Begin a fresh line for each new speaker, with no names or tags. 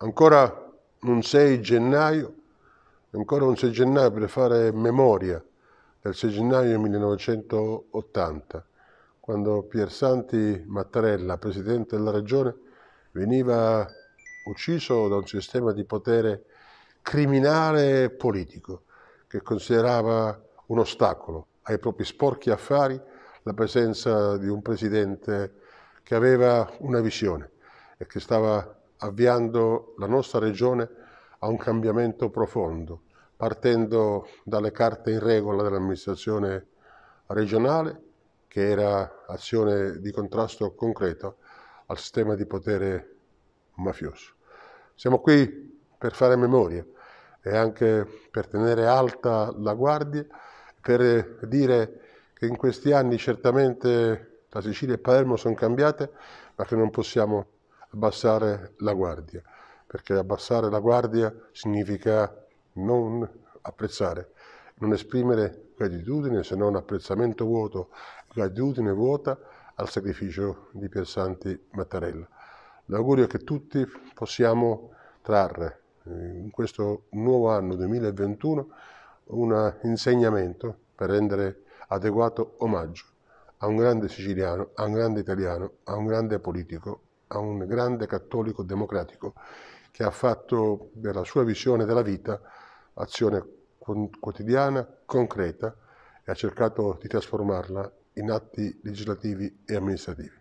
Ancora un 6 gennaio, ancora un 6 gennaio per fare memoria del 6 gennaio 1980, quando Piersanti Mattarella, presidente della regione, veniva ucciso da un sistema di potere criminale e politico che considerava un ostacolo ai propri sporchi affari la presenza di un presidente che aveva una visione e che stava avviando la nostra regione a un cambiamento profondo, partendo dalle carte in regola dell'amministrazione regionale, che era azione di contrasto concreto al sistema di potere mafioso. Siamo qui per fare memoria e anche per tenere alta la guardia, per dire che in questi anni certamente la Sicilia e Palermo sono cambiate, ma che non possiamo abbassare la guardia, perché abbassare la guardia significa non apprezzare, non esprimere gratitudine se non apprezzamento vuoto, gratitudine vuota al sacrificio di Piersanti Mattarella. L'augurio è che tutti possiamo trarre eh, in questo nuovo anno 2021 un insegnamento per rendere adeguato omaggio a un grande siciliano, a un grande italiano, a un grande politico a un grande cattolico democratico che ha fatto della sua visione della vita azione quotidiana, concreta e ha cercato di trasformarla in atti legislativi e amministrativi.